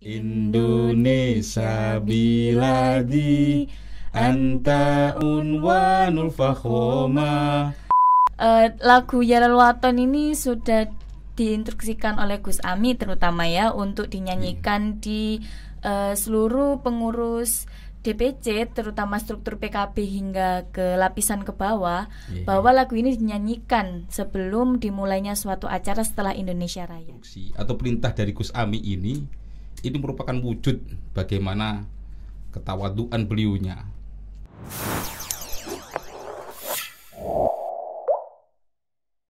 Indonesia di anta unwanul fakhoma uh, eh, lagu Yalal Waton ini sudah diinstruksikan oleh Gus Ami terutama ya untuk dinyanyikan hmm. di uh, seluruh pengurus DPC terutama struktur PKB hingga ke lapisan ke bawah yeah. bahwa lagu ini dinyanyikan sebelum dimulainya suatu acara setelah Indonesia Raya. Atau perintah dari Gus Ami ini ini merupakan wujud bagaimana ketawaduan beliaunya